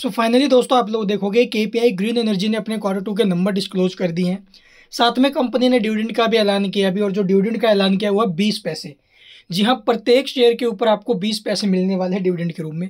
सो so finally दोस्तों आप लोग देखोगे के पी ग्रीन एनर्जी ने अपने क्वार्टर टू के नंबर डिस्क्लोज कर दिए हैं साथ में कंपनी ने डिविडेंड का भी ऐलान किया अभी और जो डिविडेंड का ऐलान किया हुआ बीस पैसे जी हाँ प्रत्येक शेयर के ऊपर आपको बीस पैसे मिलने वाले हैं डिविडेंड के रूप में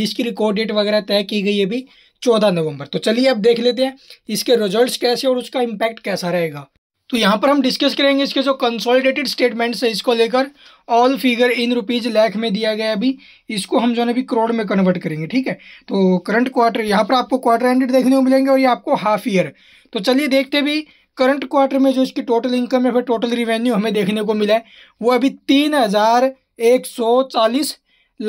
जिसकी रिकॉर्ड डेट वगैरह तय की गई है अभी चौदह नवंबर तो चलिए अब देख लेते हैं इसके रिजल्ट्स कैसे और उसका इम्पैक्ट कैसा रहेगा तो यहाँ पर हम डिस्कस करेंगे इसके जो कंसोलिडेटेड स्टेटमेंट्स है इसको लेकर all figure in rupees lakh में दिया गया अभी इसको हम जो है अभी करोड़ में कन्वर्ट करेंगे ठीक है तो करंट क्वार्टर यहाँ पर आपको क्वार्टर एंडेड देखने को मिलेंगे और ये आपको हाफ ईयर तो चलिए देखते भी करंट क्वार्टर में जो इसकी टोटल इनकम है फिर टोटल रिवेन्यू हमें देखने को मिला है वो अभी तीन हज़ार एक सौ चालीस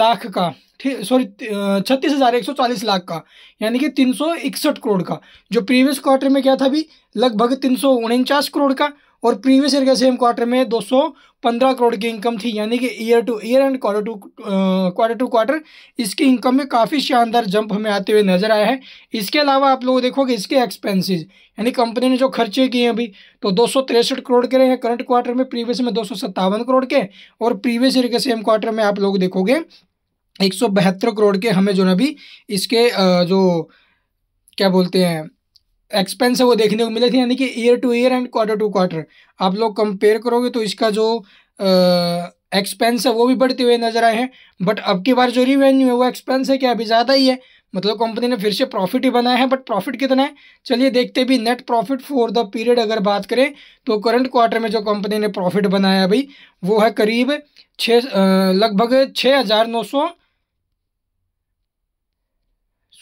लाख का सॉरी छत्तीस हज़ार एक सौ चालीस लाख का यानी कि तीन सौ इकसठ करोड़ का जो प्रीवियस क्वार्टर में क्या था अभी लगभग तीन सौ उनचास करोड़ का और प्रीवियस ईयर के सेम क्वार्टर में दो सौ पंद्रह करोड़ की इनकम थी यानी कि year to year and quarter to quarter to quarter इसकी इनकम में काफ़ी शानदार जंप हमें आते हुए नजर आया है इसके अलावा आप लोग देखोगे इसके एक्सपेंसेस यानी कंपनी ने जो खर्चे किए अभी तो दो करोड़ के रहे हैं करंट क्वार्टर में प्रीवियस में दो करोड़ के और प्रीवियस ईयर के सेम क्वार्टर में आप लोग देखोगे एक सौ बहत्तर करोड़ के हमें जो ना भी इसके जो क्या बोलते हैं एक्सपेंस है वो देखने को मिले थे यानी कि year to year and quarter to quarter आप लोग कंपेयर करोगे तो इसका जो एक्सपेंस है वो भी बढ़ते हुए नजर आए हैं बट अब की बार जो रिवेन्यू है वो एक्सपेंस है क्या अभी ज़्यादा ही है मतलब कंपनी ने फिर से प्रॉफिट ही बनाया है बट प्रॉफिट कितना है चलिए देखते भी net profit for the period अगर बात करें तो करंट क्वार्टर में जो कंपनी ने प्रॉफिट बनाया भाई वो है करीब छः लगभग छः हज़ार नौ सौ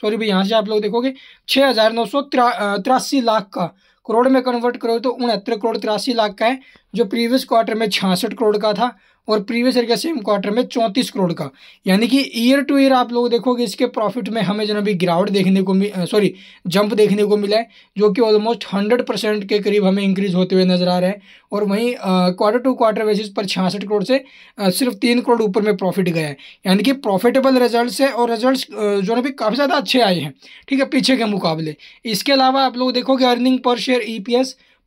सॉरी भाई यहाँ से आप लोग देखोगे छः हज़ार नौ सौ तिरासी लाख का करोड़ में कन्वर्ट करो तो उनहत्तर करोड़ तिरासी लाख का है जो प्रीवियस क्वार्टर में छियासठ करोड़ का था और प्रीवियस ईयर के सेम क्वार्टर में चौंतीस करोड़ का यानी कि ईयर टू ईयर आप लोग देखोगे इसके प्रॉफिट में हमें जो अभी गिरावट देखने को सॉरी जंप देखने को मिला है जो कि ऑलमोस्ट हंड्रेड परसेंट के करीब हमें इंक्रीज होते हुए नजर आ रहे हैं और वहीं क्वार्टर टू क्वार्टर बेसिस पर छियासठ करोड़ से आ, सिर्फ तीन करोड़ ऊपर में प्रॉफिट गया है यानी कि प्रॉफिटेबल रिजल्ट है और रिजल्ट जो है काफ़ी ज़्यादा अच्छे आए हैं ठीक है पीछे के मुकाबले इसके अलावा आप लोग देखोगे अर्निंग पर शेयर ई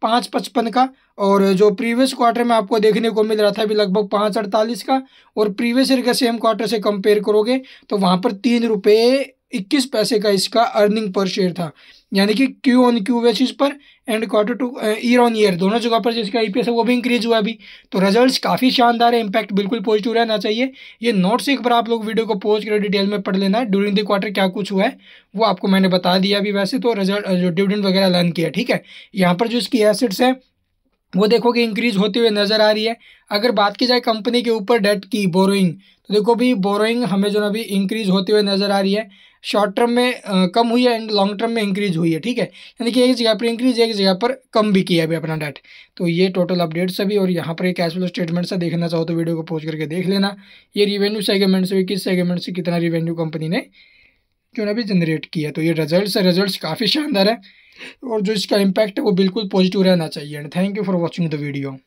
पाँच पचपन का और जो प्रीवियस क्वार्टर में आपको देखने को मिल रहा था अभी लगभग पाँच अड़तालीस का और प्रीवियस ईयर के सेम क्वार्टर से कंपेयर करोगे तो वहाँ पर तीन रुपये इक्कीस पैसे का इसका अर्निंग पर शेयर था यानी कि क्यू ऑन क्यू बेसिस पर and quarter to year on year दोनों जगह पर जिसका ई है वो भी इंक्रीज हुआ अभी तो रिजल्ट्स काफ़ी शानदार है इंपैक्ट बिल्कुल पॉजिटिव रहना चाहिए ये नोट्स एक बार आप लोग वीडियो को पोस्ट कर डिटेल में पढ़ लेना है ड्यूरिंग द क्वार्टर क्या कुछ हुआ है वो आपको मैंने बता दिया अभी वैसे तो रिजल्ट जो डिविडेंड वगैरह लर्न किया ठीक है यहाँ पर जो इसकी एसेट्स हैं वो देखो कि इंक्रीज़ होती हुई नज़र आ रही है अगर बात की जाए कंपनी के ऊपर डेट की बोरोइंग तो देखो भी बोरोइंग हमें जो ना अभी इंक्रीज़ होते हुए नज़र आ रही है शॉर्ट टर्म में कम हुई है एंड लॉन्ग टर्म में इंक्रीज़ हुई है ठीक है यानी कि एक जगह पर इंक्रीज़ एक जगह पर कम भी किया अभी अपना डेट तो ये टोटल अपडेट्स अभी और यहाँ पर एक कैश फ्लो स्टेटमेंट से देखना चाहो तो वीडियो को पोस्ट करके देख लेना ये रिवेन्यू सेगमेंट से किस सेगमेंट से कितना रिवेन्यू कंपनी ने जो है अभी जनरेट की है तो ये रिजल्ट्स है रिजल्ट्स काफ़ी शानदार है और जो इसका इम्पैक्ट है वो बिल्कुल पॉजिटिव रहना चाहिए and thank you for watching the video